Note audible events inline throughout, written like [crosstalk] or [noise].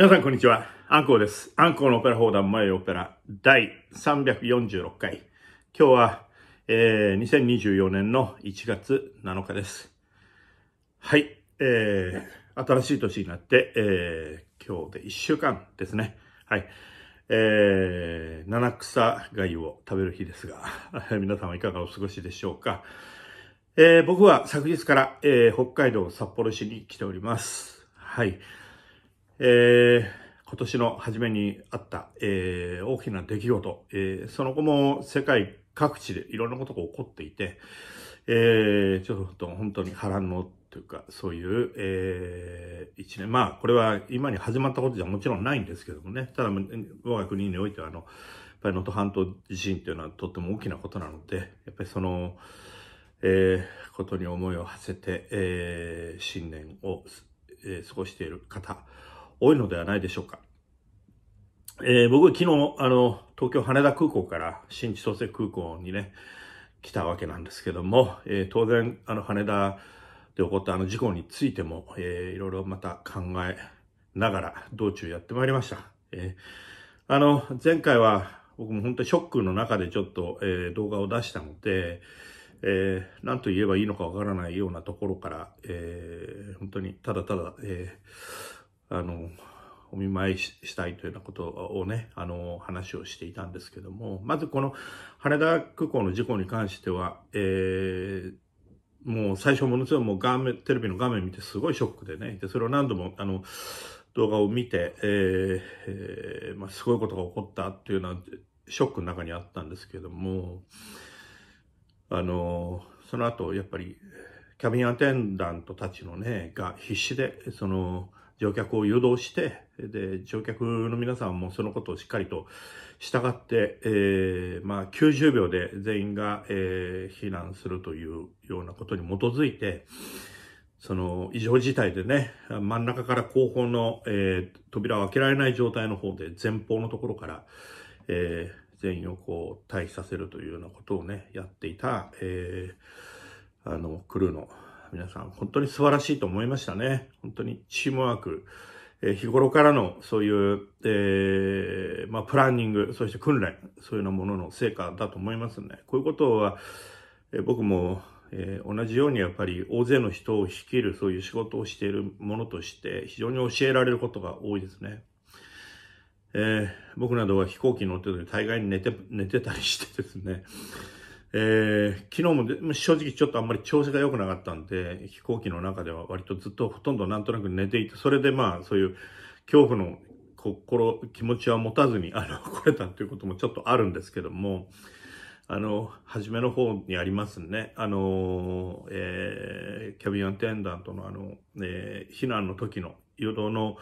皆さん、こんにちは。アンコウです。アンコウのオペラ放談前オペラ第346回。今日は、えー、2024年の1月7日です。はい。えー、新しい年になって、えー、今日で1週間ですね。はい。えー、七草貝を食べる日ですが、[laughs] 皆さんはいかがお過ごしでしょうか。えー、僕は昨日から、えー、北海道札幌市に来ております。はい。えー、今年の初めにあった、えー、大きな出来事、えー、その後も世界各地でいろんなことが起こっていて、えー、ちょっと本当に波乱のというか、そういう、えー、一年。まあ、これは今に始まったことじゃもちろんないんですけどもね。ただ、我が国においては、あの、やっぱり能登半島地震というのはとっても大きなことなので、やっぱりその、えー、ことに思いを馳せて、えー、新年を、えー、過ごしている方、多いのではないでしょうか。えー、僕、昨日、あの、東京羽田空港から新千歳空港にね、来たわけなんですけども、えー、当然、あの、羽田で起こったあの事故についても、えー、いろいろまた考えながら、道中やってまいりました。えー、あの、前回は、僕も本当にショックの中でちょっと、えー、動画を出したので、えー、何と言えばいいのかわからないようなところから、えー、本当にただただ、えー、あの、お見舞いしたいというようなことをね、あの、話をしていたんですけども、まずこの羽田空港の事故に関しては、えー、もう最初ものすごいもう画面、テレビの画面見てすごいショックでね、で、それを何度も、あの、動画を見て、えー、えー、まあ、すごいことが起こったっていうのはショックの中にあったんですけども、あの、その後、やっぱり、キャビンアテンダントたちのね、が必死で、その、乗客を誘導して、で、乗客の皆さんもそのことをしっかりと従って、えー、まあ、90秒で全員が、えー、避難するというようなことに基づいて、その異常事態でね、真ん中から後方の、えー、扉を開けられない状態の方で前方のところから、えー、全員をこう退避させるというようなことをね、やっていた、えー、あの、クルーの皆さん本当に素晴らしいと思いましたね。本当にチームワーク、えー、日頃からのそういう、えー、まあ、プランニング、そして訓練、そういうようなものの成果だと思いますね。こういうことは、えー、僕も、え同じようにやっぱり大勢の人を率いる、そういう仕事をしているものとして非常に教えられることが多いですね。え僕などは飛行機に乗ってるり、大概に寝て、寝てたりしてですね。えー、昨日も正直ちょっとあんまり調子が良くなかったんで、飛行機の中では割とずっとほとんどなんとなく寝ていて、それでまあそういう恐怖の心、気持ちは持たずに、あの、[laughs] 来れたということもちょっとあるんですけども、あの、初めの方にありますね。あの、えー、キャビンアテンダントのあの、えー、避難の時の誘導の、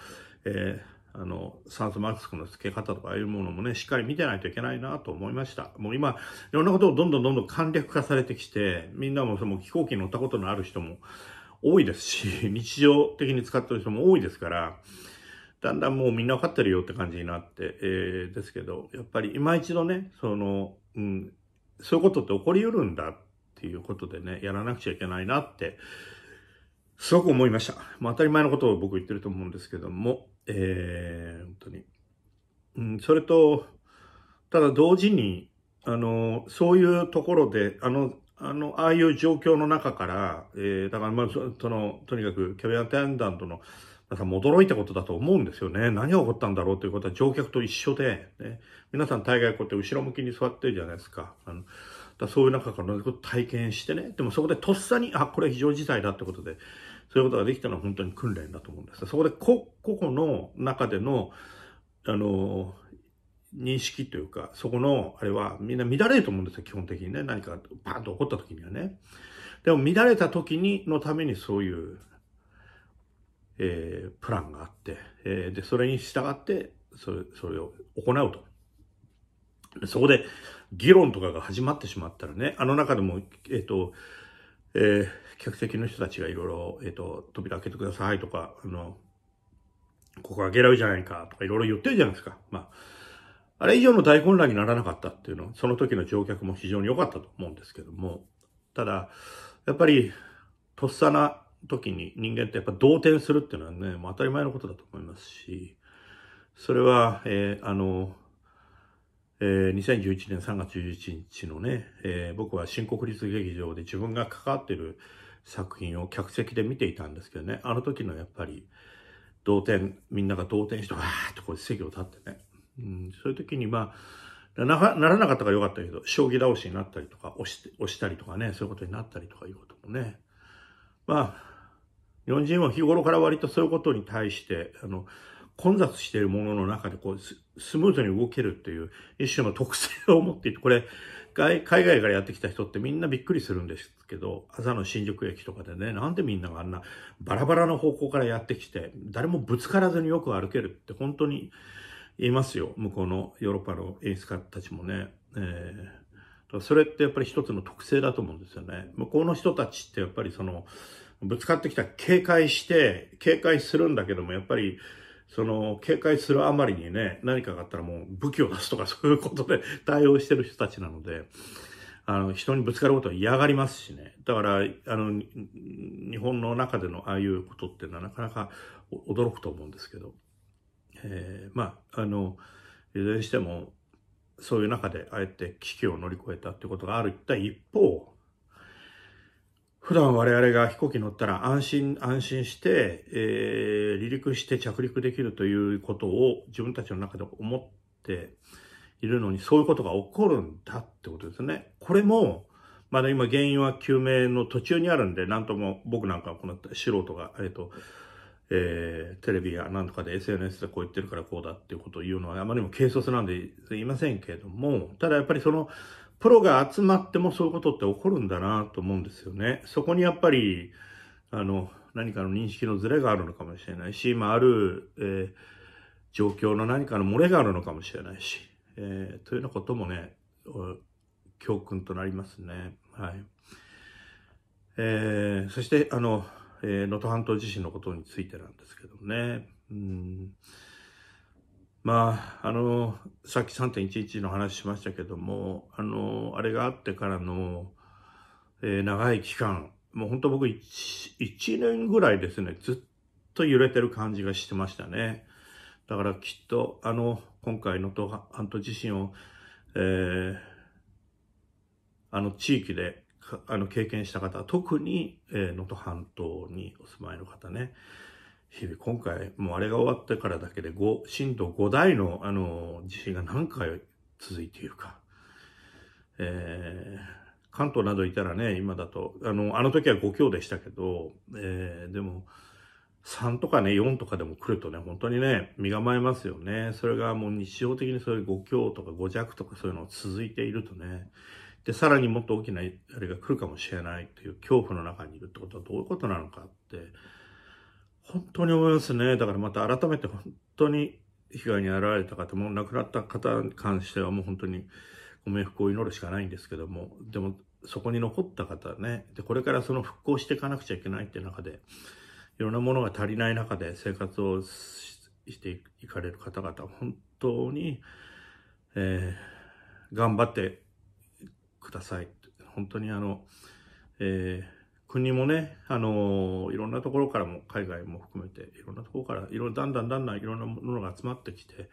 えー、あの、酸素マスクの付け方とかああいうものもね、しっかり見てないといけないなと思いました。もう今、いろんなことをどんどんどんどん簡略化されてきて、みんなもその飛行機に乗ったことのある人も多いですし、[laughs] 日常的に使ってる人も多いですから、だんだんもうみんな分かってるよって感じになって、えー、ですけど、やっぱり今一度ね、その、うん、そういうことって起こりうるんだっていうことでね、やらなくちゃいけないなって、すごく思いました。まあ、当たり前のことを僕言ってると思うんですけども、えー、本当に。うん、それと、ただ同時に、あの、そういうところで、あの、あの、ああいう状況の中から、えー、だからまあ、その、とにかくキャビアアテンダントの皆さんも驚いたことだと思うんですよね。何が起こったんだろうということは乗客と一緒で、ね、皆さん大概こうやって後ろ向きに座ってるじゃないですか。あのだそういう中からこ体験してね、でもそこでとっさに、あ、これ非常事態だってことで、そういうことができたのは本当に訓練だと思うんです。そこで個々の中での、あの、認識というか、そこの、あれはみんな乱れると思うんですよ、基本的にね。何かバーンと起こった時にはね。でも乱れた時に、のためにそういう、えー、プランがあって、えー、で、それに従って、それ、それを行うと。そこで、議論とかが始まってしまったらね、あの中でも、えっ、ー、と、えー、客席の人たちがいろいろ、えっ、ー、と、扉開けてくださいとか、あの、ここ開けられるじゃないかとかいろいろ言ってるじゃないですか。まあ、あれ以上の大混乱にならなかったっていうのは、その時の乗客も非常に良かったと思うんですけども、ただ、やっぱり、とっさな時に人間ってやっぱ動転するっていうのはね、当たり前のことだと思いますし、それは、えー、あの、えー、2011年3月11日のね、えー、僕は新国立劇場で自分が関わってる作品を客席で見ていたんですけどね、あの時のやっぱり、同点、みんなが同点して、わーっとこう席を立ってね。うん、そういう時に、まあ、ならなかったからよかったけど、将棋倒しになったりとか、押し押したりとかね、そういうことになったりとかいうこともね。まあ、日本人は日頃から割とそういうことに対して、あの、混雑しているものの中でこうスムーズに動けるという一種の特性を持っていて、これ海外からやってきた人ってみんなびっくりするんですけど、朝の新宿駅とかでね、なんでみんながあんなバラバラの方向からやってきて、誰もぶつからずによく歩けるって本当に言いますよ。向こうのヨーロッパの演出家たちもね。えーそれってやっぱり一つの特性だと思うんですよね。向こうの人たちってやっぱりその、ぶつかってきた警戒して、警戒するんだけども、やっぱり、その、警戒するあまりにね、何かがあったらもう武器を出すとか [laughs] そういうことで対応してる人たちなので、あの、人にぶつかることは嫌がりますしね。だから、あの、日本の中でのああいうことっていうのはなかなか驚くと思うんですけど、えー、まあ、あの、いずれにしても、そういう中であえて危機を乗り越えたってことがあるった一方、普段我々が飛行機乗ったら安心、安心して、えー、離陸して着陸できるということを自分たちの中で思っているのに、そういうことが起こるんだってことですね。これも、まだ今原因は究明の途中にあるんで、なんとも僕なんかこの素人が、えっ、ー、と、えー、テレビやなんとかで SNS でこう言ってるからこうだっていうことを言うのはあまりにも軽率なんで言いませんけれども、ただやっぱりそのプロが集まってもそういうことって起こるんだなと思うんですよね。そこにやっぱり、あの、何かの認識のズレがあるのかもしれないし、今あ、る、えー、状況の何かの漏れがあるのかもしれないし、えー、というようなこともね、教訓となりますね。はい。えー、そして、あの、え能登半島地震のことについてなんですけどね。うんまあ、あの、さっき3.11の話しましたけども、あの、あれがあってからの、えー、長い期間、もう本当僕 1, 1年ぐらいですね、ずっと揺れてる感じがしてましたね。だからきっと、あの、今回の東半島地震を、えー、あの地域であの経験した方、特に能登、半島にお住まいの方ね、日々今回、もうあれが終わってからだけで5、震度5台の、あの、地震が何回続いているか。えー、関東などいたらね、今だと、あの、あの時は5強でしたけど、えー、でも、3とかね、4とかでも来るとね、本当にね、身構えますよね。それがもう日常的にそういう5強とか5弱とかそういうのが続いているとね、で、さらにもっと大きなあれが来るかもしれないという恐怖の中にいるってことはどういうことなのかって、本当に思いますね。だからまた改めて本当に被害に遭られた方も亡くなった方に関してはもう本当にご冥福を祈るしかないんですけども、でもそこに残った方ね、で、これからその復興していかなくちゃいけないっていう中で、いろんなものが足りない中で生活をしていかれる方々、本当に、えー、頑張ってください。本当にあの、えー国もね、あのー、いろんなところからも、海外も含めて、いろんなところから、いろ、だんだんだんだんいろんなものが集まってきて、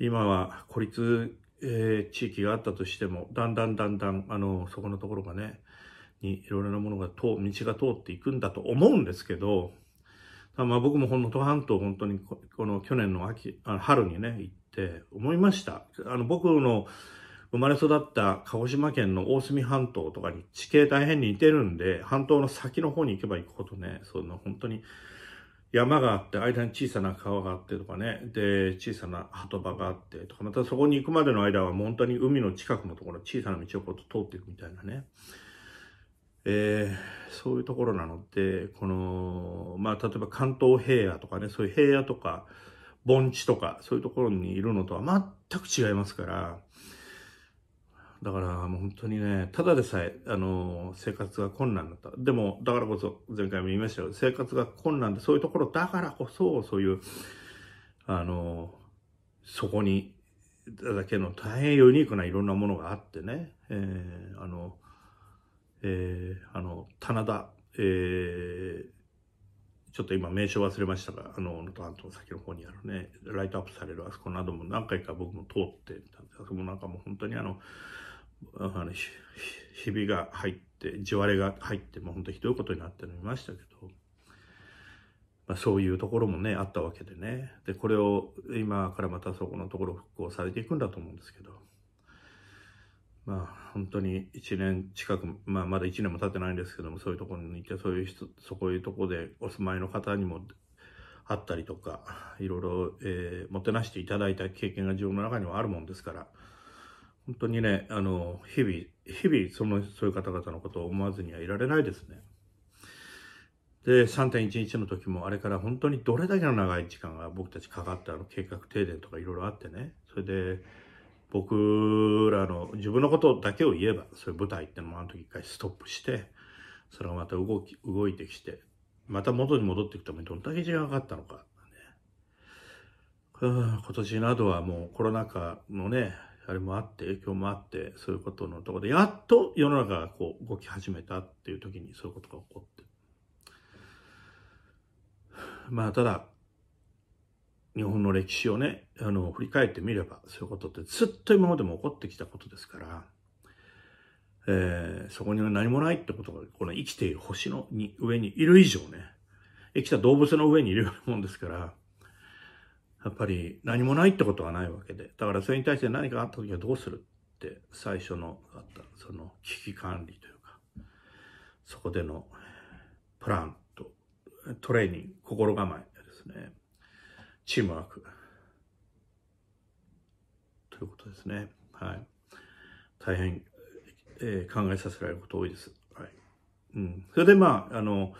今は孤立、えー、地域があったとしても、だんだんだんだん、あのー、そこのところがね、にいろいろなものが通、道が通っていくんだと思うんですけど、まあ僕もほんのと半島本当にこの去年の秋、あの春にね、行って思いました。あの僕の生まれ育った鹿児島県の大隅半島とかに地形大変似てるんで、半島の先の方に行けば行くほどね、そんな本当に山があって、間に小さな川があってとかね、で、小さな鳩場があってとか、またそこに行くまでの間は本当に海の近くのところ、小さな道をこう通っていくみたいなね。えー、そういうところなので、この、まあ、例えば関東平野とかね、そういう平野とか、盆地とか、そういうところにいるのとは全く違いますから、だからもう本当にね、ただでさえ、あの、生活が困難だった。でも、だからこそ、前回も言いましたよ。生活が困難で、そういうところだからこそ、そういう、あの、そこに、だけの大変ユニークないろんなものがあってね、えー、あの、えー、あの、棚田、えー、ちょっと今名称忘れましたが、あの、能登の先の方にあるね、ライトアップされるあそこなども何回か僕も通ってたんであそこもなんかもう本当にあの、あの、ひびが入って、地割れが入って、もう本当ひどいことになってるの見ましたけど、まあ、そういうところもね、あったわけでね。で、これを今からまたそこのところ復興されていくんだと思うんですけど、まあ本当に1年近く、まあまだ1年も経ってないんですけども、そういうところに行って、そういう人、そこいうところでお住まいの方にもあったりとか、いろいろ、えー、もてなしていただいた経験が自分の中にはあるもんですから、本当にね、あの、日々、日々、その、そういう方々のことを思わずにはいられないですね。で、3.11の時も、あれから本当にどれだけの長い時間が僕たちかかった、あの、計画停電とかいろいろあってね。それで、僕らの、自分のことだけを言えば、そういう舞台ってのもあの時一回ストップして、それがまた動き、動いてきて、また元に戻っていくためにどんだけ時間がかかったのか、ね。今年などはもうコロナ禍のね、あれもあって、影響もあって、そういうことのところで、やっと世の中がこう動き始めたっていう時にそういうことが起こって。まあ、ただ、日本の歴史をね、あの、振り返ってみれば、そういうことってずっと今までも起こってきたことですから、えー、そこには何もないってことが、この生きている星のに上にいる以上ね、生きた動物の上にいるようなもんですから、やっぱり何もないってことはないわけで。だからそれに対して何かあった時はどうするって最初のあったその危機管理というか、そこでのプランとトレーニング、心構えですね。チームワーク。ということですね。はい。大変、えー、考えさせられること多いです。はい。うん。それでまあ、あの、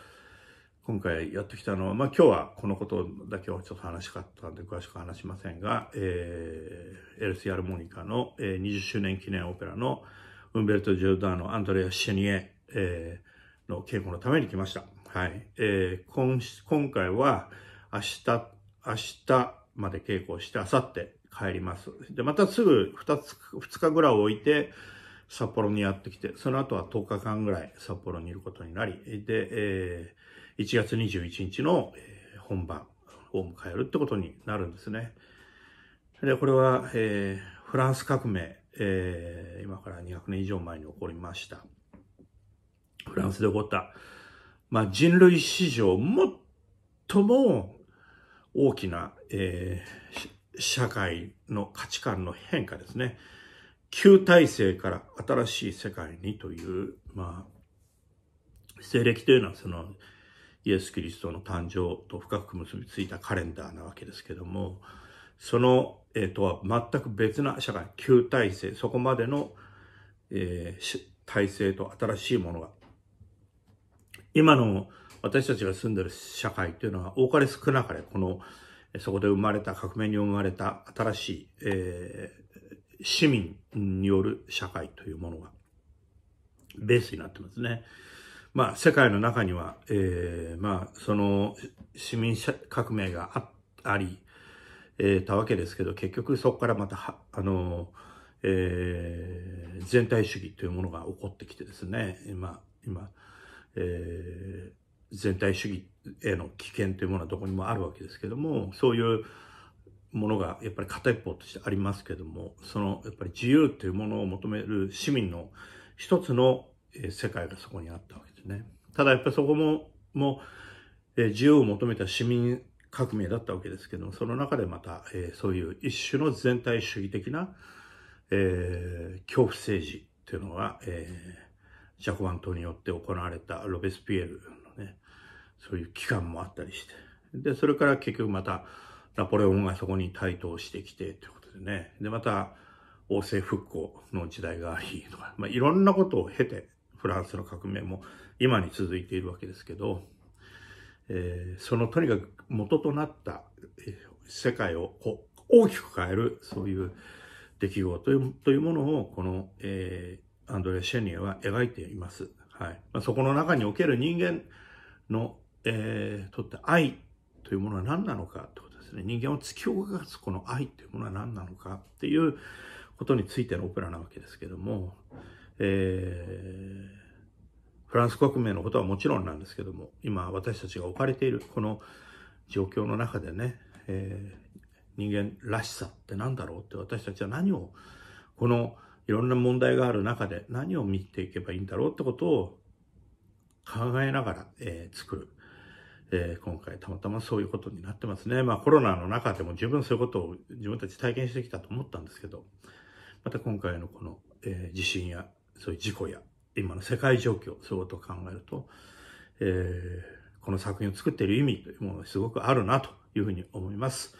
今回やってきたのは、まあ、今日はこのことだけをちょっと話しかったんで詳しく話しませんが、えー、LCR モニカの、えー、20周年記念オペラのウンベルト・ジョルダーのアンドレア・シェニエ、えー、の稽古のために来ました。はい。えー、今今回は明日、明日まで稽古をして、明後日帰ります。で、またすぐ2つ、2日ぐらい置いて、札幌にやってきて、その後は10日間ぐらい札幌にいることになり、で、えー1月21日の本番を迎えるってことになるんですね。で、これは、えー、フランス革命、えー、今から200年以上前に起こりました。フランスで起こった、まあ、人類史上最も大きな、えー、社会の価値観の変化ですね。旧体制から新しい世界にという、まあ、西暦というのはそのイエス・キリストの誕生と深く結びついたカレンダーなわけですけども、その、えー、とは全く別な社会、旧体制、そこまでの、えー、体制と新しいものが、今の私たちが住んでる社会というのは多かれ少なかれ、この、そこで生まれた、革命に生まれた新しい、えー、市民による社会というものがベースになってますね。まあ、世界の中には、えー、まあ、その市民革命があり、えー、たわけですけど、結局そこからまた、あの、えー、全体主義というものが起こってきてですね、今、今、えー、全体主義への危険というものはどこにもあるわけですけども、そういうものがやっぱり片一方としてありますけども、そのやっぱり自由というものを求める市民の一つの世界がそこにあったわけです。ね。ただやっぱりそこも、もう、えー、自由を求めた市民革命だったわけですけども、その中でまた、えー、そういう一種の全体主義的な、えー、恐怖政治というのが、えー、ジャコバン島によって行われたロベスピエールのね、そういう期間もあったりして。で、それから結局また、ナポレオンがそこに台頭してきて、ということでね。で、また、王政復興の時代がありとか、まあ、いろんなことを経てフランスの革命も今に続いているわけですけど、えー、そのとにかく元となった、えー、世界をこう大きく変える、そういう出来事というというものを、この、えー、アンドレ・シェニエは描いています。はい。まあ、そこの中における人間の、えー、とって愛というものは何なのかということですね。人間を突き動かすこの愛というものは何なのかっていうことについてのオペラなわけですけども、えー、フランス革命のことはもちろんなんですけども、今私たちが置かれているこの状況の中でね、えー、人間らしさって何だろうって私たちは何を、このいろんな問題がある中で何を見ていけばいいんだろうってことを考えながら、えー、作る。えー、今回たまたまそういうことになってますね。まあコロナの中でも十分そういうことを自分たち体験してきたと思ったんですけど、また今回のこの、えー、地震やそういう事故や、今の世界状況、そういうことを考えると、えー、この作品を作っている意味というものがすごくあるなというふうに思います。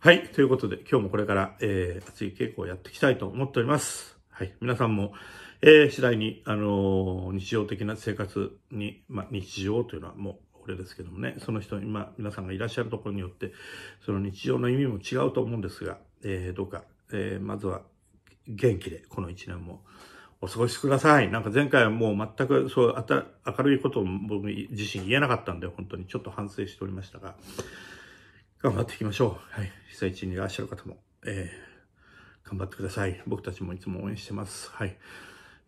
はい。ということで、今日もこれから、えー、熱い稽古をやっていきたいと思っております。はい。皆さんも、えー、次第に、あのー、日常的な生活に、まあ、日常というのはもう、これですけどもね、その人、今、皆さんがいらっしゃるところによって、その日常の意味も違うと思うんですが、えー、どうか、えー、まずは、元気で、この一年も、お過ごしください。なんか前回はもう全くそう、あた、明るいことを僕自身言えなかったんで、本当にちょっと反省しておりましたが、頑張っていきましょう。はい。被災地にいらっしゃる方も、えー、頑張ってください。僕たちもいつも応援してます。はい。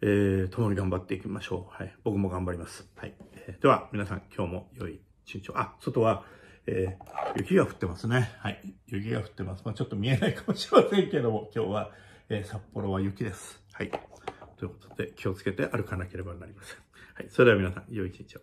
えー、共に頑張っていきましょう。はい。僕も頑張ります。はい。えー、では、皆さん今日も良い一日を。あ、外は、えー、雪が降ってますね。はい。雪が降ってます。まあ、ちょっと見えないかもしれませんけども、今日は、えー、札幌は雪です。はい。ということで、気をつけて歩かなければなりません。はい。それでは皆さん、良い一日を。